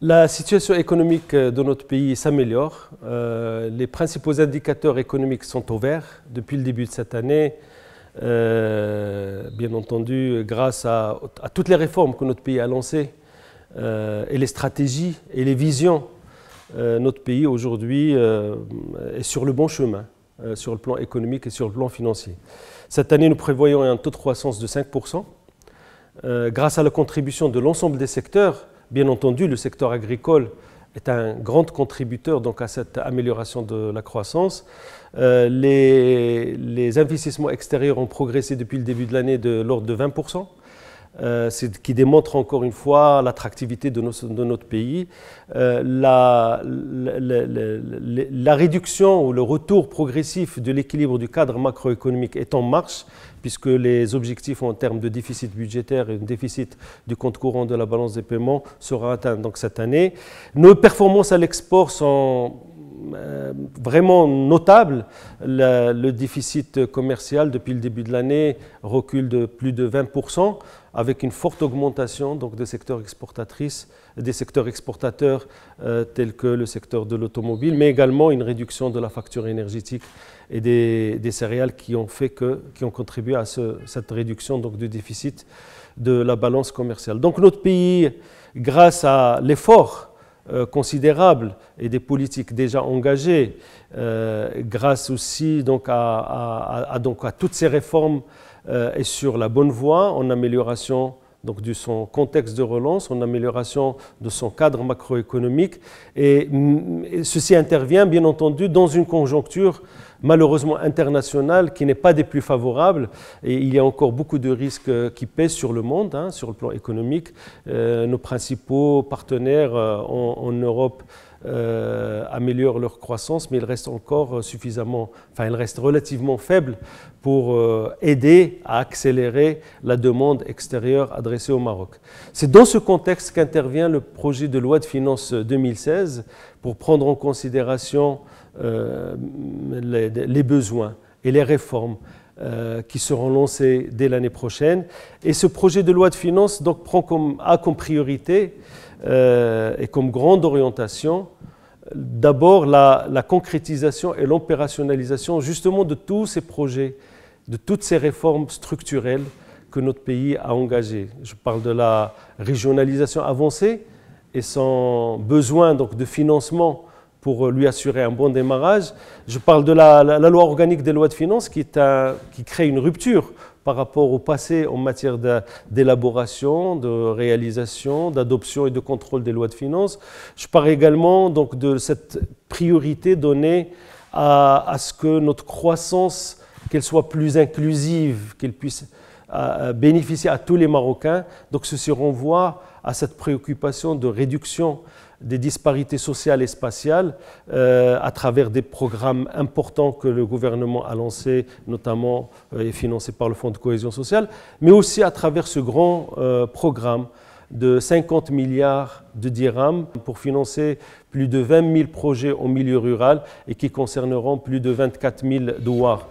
La situation économique euh, de notre pays s'améliore. Euh, les principaux indicateurs économiques sont au vert depuis le début de cette année. Euh, bien entendu, grâce à, toutes les réformes que notre pays a lancées et les stratégies et les visions, notre pays aujourd'hui est sur le bon chemin sur le plan économique et sur le plan financier. Cette année, nous prévoyons un taux de croissance de 5%. grâce à la contribution de l'ensemble des secteurs, Bien entendu, le secteur agricole est un grand contributeur donc, à cette amélioration de la croissance. Euh, les, les, investissements extérieurs ont progressé depuis le début de l'année de l'ordre de 20%. Euh, qui démontre encore une fois l'attractivité de, notre pays. Euh, la, réduction ou le retour progressif de l'équilibre du cadre macroéconomique est en marche, puisque les objectifs en termes de déficit budgétaire et de déficit du compte courant de la balance des paiements seront atteints donc cette année. Nos performances à l'export sont euh, vraiment notable. Le, déficit commercial depuis le début de l'année recule de plus de 20%, avec une forte augmentation donc, des secteurs exportatrices, des secteurs exportateurs euh, tels que le secteur de l'automobile, mais également une réduction de la facture énergétique et des, céréales qui ont, fait que, qui ont contribué à cette réduction donc, du déficit de la balance commerciale. Donc notre pays, grâce à l'effort euh, considérables et des politiques déjà engagées, euh, grâce aussi donc à, donc à toutes ces réformes euh, et sur la bonne voie en amélioration donc de son contexte de relance, en amélioration de son cadre macroéconomique. et mm, ceci intervient bien entendu dans une conjoncture malheureusement international, qui n'est pas des plus favorables. Et il y a encore beaucoup de risques euh, qui pèsent sur le monde, hein, sur le plan économique. Euh, nos principaux partenaires euh, en Europe, améliore euh, améliorent leur croissance, mais ils reste encore euh, suffisamment, enfin relativement faible pour euh, aider à accélérer la demande extérieure adressée au Maroc. C'est dans ce contexte qu'intervient le projet de loi de finances 2016 pour prendre en considération les besoins et les réformes euh, qui seront lancés dès l'année prochaine. Et ce projet de loi de finances donc, prend comme, a comme priorité euh, et comme grande orientation d'abord la, concrétisation et l'opérationnalisation justement de tous ces projets, de toutes ces réformes structurelles que notre pays a engagées. Je parle de la régionalisation avancée et son besoin donc, de financement pour euh, lui assurer un bon démarrage. Je parle de la, loi organique des lois de finances qui, crée une rupture par rapport au passé en matière d'élaboration, de réalisation, d'adoption et de contrôle des lois de finances. Je parle également donc, de cette priorité donnée à, à ce que notre croissance qu'elle soit plus inclusive, qu'elle puisse euh, euh, bénéficier à tous les Marocains. Donc ceci renvoie à cette préoccupation de réduction des disparités sociales et spatiales euh, à travers des programmes importants que le gouvernement a lancés, notamment et financés par le Fonds de cohésion sociale, mais aussi à travers ce grand programme de 50 milliards de dirhams pour financer plus de 20 000 projets au milieu rural et qui concerneront plus de 24 000 douars.